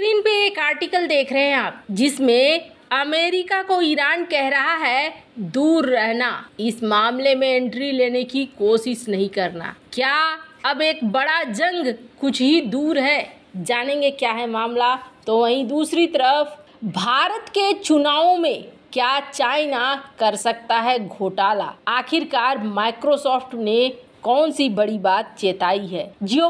screen पे एक article देख रहे हैं आप जिसमें अमेरिका को ईरान कह रहा है दूर रहना इस मामले में एंट्री लेने की कोशिश नहीं करना क्या अब एक बड़ा जंग कुछ ही दूर है जानेंगे क्या है मामला तो वहीं दूसरी तरफ भारत के चुनावों में क्या चाइना कर सकता है घोटाला आखिरकार माइक्रोसॉफ्ट ने कौन सी बड़ी बात चेताई है जियो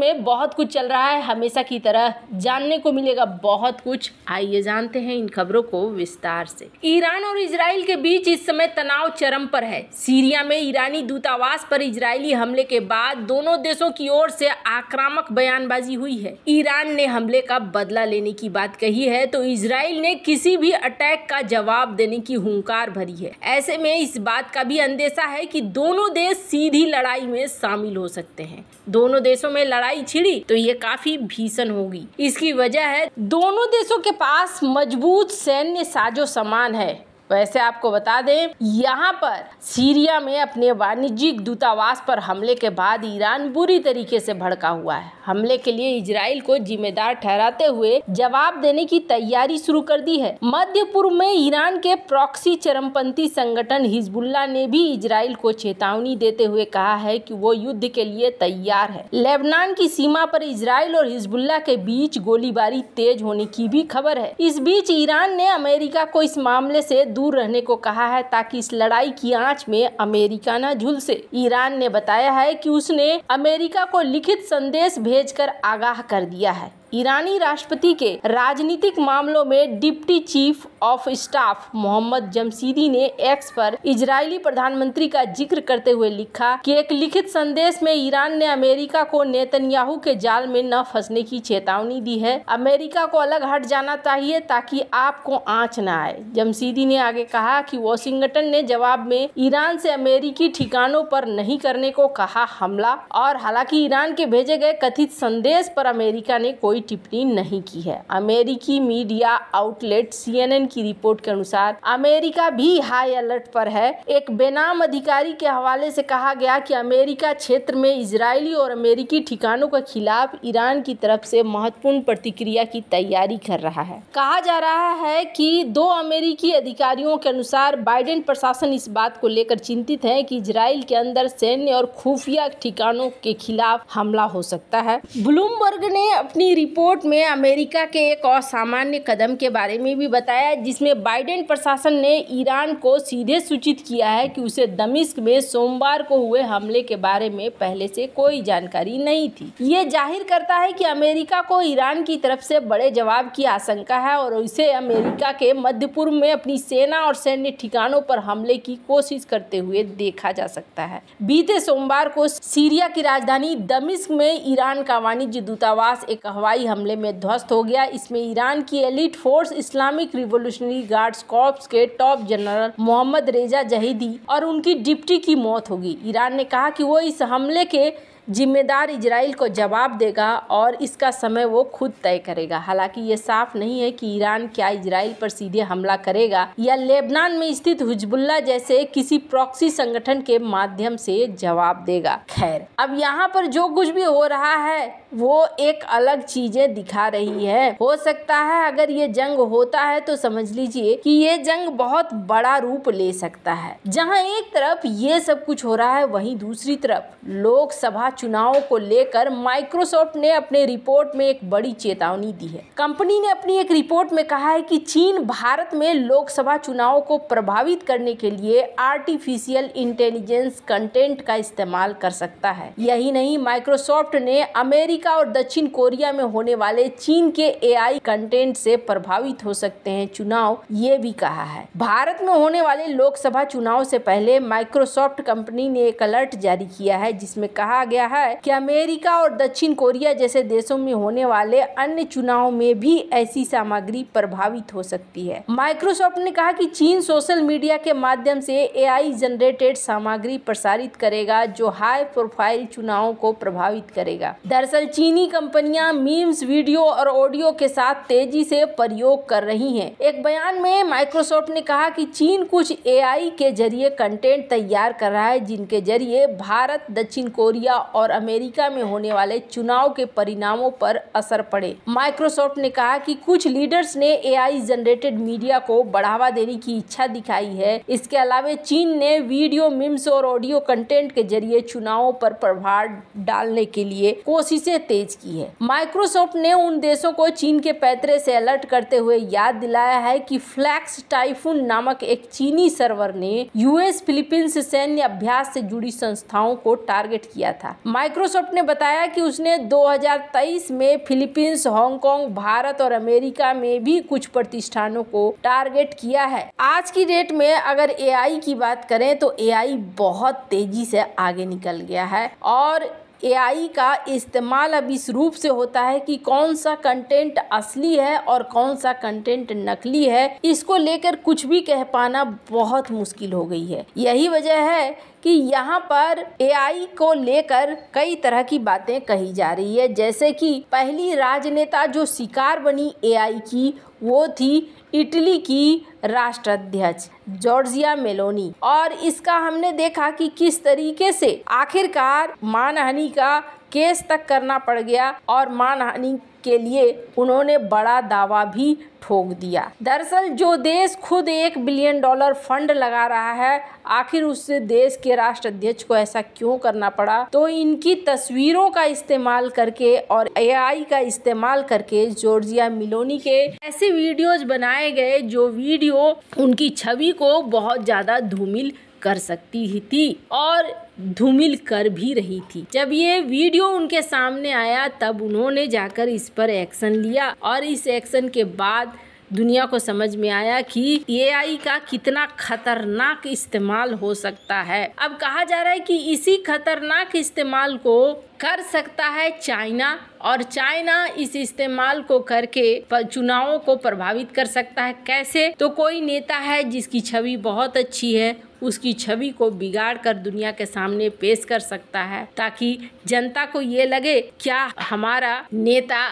में बहुत कुछ चल रहा है हमेशा की तरह जानने को मिलेगा बहुत कुछ आइए जानते हैं इन खबरों को विस्तार से ईरान और इसराइल के बीच इस समय तनाव चरम पर है सीरिया में ईरानी दूतावास पर इजरायली हमले के बाद दोनों देशों की ओर से आक्रामक बयानबाजी हुई है ईरान ने हमले का बदला लेने की बात कही है तो इसराइल ने किसी भी अटैक का जवाब देने की हुंकार भरी है ऐसे में इस बात का भी अंदेशा है कि दोनों देश सीधी लड़ाई लड़ाई में शामिल हो सकते हैं दोनों देशों में लड़ाई छिड़ी तो ये काफी भीषण होगी इसकी वजह है दोनों देशों के पास मजबूत सैन्य साजो सामान है वैसे तो आपको बता दें यहाँ पर सीरिया में अपने वाणिज्यिक दूतावास पर हमले के बाद ईरान बुरी तरीके से भड़का हुआ है हमले के लिए इसराइल को जिम्मेदार ठहराते हुए जवाब देने की तैयारी शुरू कर दी है मध्य पूर्व में ईरान के प्रॉक्सी चरमपंथी संगठन हिजबुल्ला ने भी इसराइल को चेतावनी देते हुए कहा है की वो युद्ध के लिए तैयार है लेबनान की सीमा पर इसराइल और हिजबुल्ला के बीच गोलीबारी तेज होने की भी खबर है इस बीच ईरान ने अमेरिका को इस मामले ऐसी दूर रहने को कहा है ताकि इस लड़ाई की आंच में अमेरिका न झुलसे ईरान ने बताया है कि उसने अमेरिका को लिखित संदेश भेजकर आगाह कर दिया है ईरानी राष्ट्रपति के राजनीतिक मामलों में deputy chief of staff Mohammad Jamshidi ने एक्स पर इजरायली प्रधानमंत्री का जिक्र करते हुए लिखा कि एक लिखित संदेश में ईरान ने अमेरिका को नेतन्याहू के जाल में न फंसने की चेतावनी दी है अमेरिका को अलग हट जाना चाहिए ताकि आपको आँच न आए जमसीदी ने आगे कहा की वॉशिंगटन ने जवाब में ईरान से अमेरिकी ठिकानों पर नहीं करने को कहा हमला और हालांकि ईरान के भेजे गए कथित संदेश पर अमेरिका ने कोई कोई टिप्पणी नहीं की है अमेरिकी मीडिया आउटलेट सीएनएन की रिपोर्ट के अनुसार अमेरिका भी हाई अलर्ट पर है एक बेनाम अधिकारी के हवाले से कहा गया कि अमेरिका क्षेत्र में इसराइली और अमेरिकी ठिकानों के खिलाफ ईरान की तरफ से महत्वपूर्ण प्रतिक्रिया की तैयारी कर रहा है कहा जा रहा है कि दो अमेरिकी अधिकारियों के अनुसार बाइडेन प्रशासन इस बात को लेकर चिंतित है कि इसराइल के अंदर सैन्य और खुफिया ठिकानों के खिलाफ हमला हो सकता है ब्लूमबर्ग ने अपनी रिपोर्ट में अमेरिका के एक असामान्य कदम के बारे में भी बताया जिसमें बाइडेन प्रशासन ने ईरान को सीधे सूचित किया है कि उसे दमिश्क में सोमवार को हुए हमले के बारे में पहले से कोई जानकारी नहीं थी ये जाहिर करता है कि अमेरिका को ईरान की तरफ से बड़े जवाब की आशंका है और इसे अमेरिका के मध्य पूर्व में अपनी सेना और सैन्य ठिकानों पर हमले की कोशिश करते हुए देखा जा सकता है बीते सोमवार को सीरिया की राजधानी दमिश्क में ईरान का वाणिज्य दूतावास एक हवाई हवाई हमले में ध्वस्त हो गया इसमें ईरान की elite force Islamic revolutionary guards corps के top general Mohammad Reza Zahedi और उनकी डिप्टी की मौत होगी ईरान ने कहा कि वो इस हमले के जिम्मेदार इजराइल को जवाब देगा और इसका समय वो खुद तय करेगा हालांकि ये साफ नहीं है कि ईरान क्या इजराइल पर सीधे हमला करेगा या लेबनान में स्थित हिजबुल्ला जैसे किसी प्रॉक्सी संगठन के माध्यम से जवाब देगा खैर अब यहाँ पर जो कुछ भी हो रहा है वो एक अलग चीजें दिखा रही है हो सकता है अगर ये जंग होता है तो समझ लीजिए कि ये जंग बहुत बड़ा रूप ले सकता है जहाँ एक तरफ ये सब कुछ हो रहा है वहीं दूसरी तरफ लोकसभा चुनाव को लेकर माइक्रोसॉफ्ट ने अपने रिपोर्ट में एक बड़ी चेतावनी दी है कंपनी ने अपनी एक रिपोर्ट में कहा है कि चीन भारत में लोकसभा चुनाव को प्रभावित करने के लिए आर्टिफिशियल इंटेलिजेंस कंटेंट का इस्तेमाल कर सकता है यही नहीं माइक्रोसॉफ्ट ने अमेरिका अमेरिका और दक्षिण कोरिया में होने वाले चीन के एआई कंटेंट से प्रभावित हो सकते हैं चुनाव ये भी कहा है भारत में होने वाले लोकसभा चुनाव से पहले माइक्रोसॉफ्ट कंपनी ने एक अलर्ट जारी किया है जिसमें कहा गया है कि अमेरिका और दक्षिण कोरिया जैसे देशों में होने वाले अन्य चुनाव में भी ऐसी सामग्री प्रभावित हो सकती है माइक्रोसॉफ्ट ने कहा कि चीन सोशल मीडिया के माध्यम से एआई जनरेटेड सामग्री प्रसारित करेगा जो हाई प्रोफाइल चुनावों को प्रभावित करेगा दरअसल चीनी कंपनियां मीम्स वीडियो और ऑडियो के साथ तेजी से प्रयोग कर रही हैं एक बयान में माइक्रोसॉफ्ट ने कहा कि चीन कुछ एआई के जरिए कंटेंट तैयार कर रहा है जिनके जरिए भारत दक्षिण कोरिया और अमेरिका में होने वाले चुनाव के परिणामों पर असर पड़े माइक्रोसॉफ्ट ने कहा कि कुछ लीडर्स ने ए जनरेटेड मीडिया को बढ़ावा देने की इच्छा दिखाई है इसके अलावा चीन ने वीडियो मीम्स और ऑडियो कंटेंट के जरिए चुनावों पर प्रभाव डालने के लिए कोशिशें तेज की है माइक्रोसॉफ्ट ने उन देशों को चीन के पैतरे से अलर्ट करते हुए याद दिलाया है कि फ्लैक्स टाइफून नामक एक चीनी सर्वर ने यूएस फिलीपींस सैन्य अभ्यास से जुड़ी संस्थाओं को टारगेट किया था माइक्रोसॉफ्ट ने बताया कि उसने 2023 में फिलीपींस हांगकांग भारत और अमेरिका में भी कुछ प्रतिष्ठानों को टारगेट किया है आज की डेट में अगर ए की बात करें तो ए बहुत तेजी से आगे निकल गया है और एआई का इस्तेमाल अब इस रूप से होता है कि कौन सा कंटेंट असली है और कौन सा कंटेंट नकली है इसको लेकर कुछ भी कह पाना बहुत मुश्किल हो गई है यही वजह है कि यहाँ पर एआई को लेकर कई तरह की बातें कही जा रही है जैसे कि पहली राजनेता जो शिकार बनी एआई की वो थी इटली की राष्ट्राध्यक्ष जॉर्जिया मेलोनी और इसका हमने देखा कि किस तरीके से आखिरकार मानहानि का केस तक करना पड़ गया और मानहानि के लिए उन्होंने बड़ा दावा भी ठोक दिया दरअसल जो देश खुद एक बिलियन डॉलर फंड लगा रहा है आखिर उस देश के राष्ट्र अध्यक्ष को ऐसा क्यों करना पड़ा तो इनकी तस्वीरों का इस्तेमाल करके और एआई का इस्तेमाल करके जॉर्जिया मिलोनी के ऐसे वीडियोज बनाए गए जो वीडियो उनकी छवि को बहुत ज़्यादा धूमिल कर सकती ही थी और धूमिल कर भी रही थी जब ये वीडियो उनके सामने आया तब उन्होंने जाकर इस पर एक्शन लिया और इस एक्शन के बाद दुनिया को समझ में आया कि एआई का कितना खतरनाक इस्तेमाल हो सकता है अब कहा जा रहा है कि इसी खतरनाक इस्तेमाल को कर सकता है चाइना और चाइना इस इस्तेमाल को करके चुनावों को प्रभावित कर सकता है कैसे तो कोई नेता है जिसकी छवि बहुत अच्छी है उसकी छवि को बिगाड़ कर दुनिया के सामने पेश कर सकता है ताकि जनता को ये लगे क्या हमारा नेता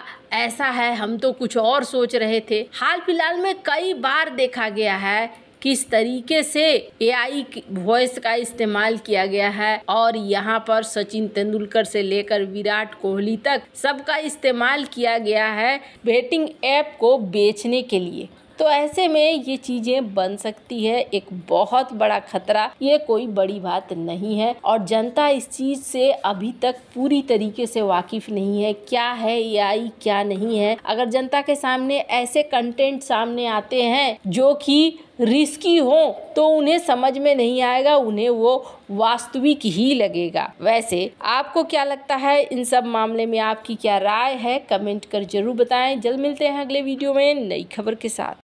ऐसा है हम तो कुछ और सोच रहे थे हाल फिलहाल में कई बार देखा गया है किस तरीके से एआई वॉइस का इस्तेमाल किया गया है और यहाँ पर सचिन तेंदुलकर से लेकर विराट कोहली तक सबका इस्तेमाल किया गया है बेटिंग ऐप को बेचने के लिए तो ऐसे में ये चीज़ें बन सकती है एक बहुत बड़ा खतरा ये कोई बड़ी बात नहीं है और जनता इस चीज़ से अभी तक पूरी तरीके से वाकिफ नहीं है क्या है ए आई क्या नहीं है अगर जनता के सामने ऐसे कंटेंट सामने आते हैं जो कि रिस्की हो तो उन्हें समझ में नहीं आएगा उन्हें वो वास्तविक ही लगेगा वैसे आपको क्या लगता है इन सब मामले में आपकी क्या राय है कमेंट कर जरूर बताएं जल्द मिलते हैं अगले वीडियो में नई खबर के साथ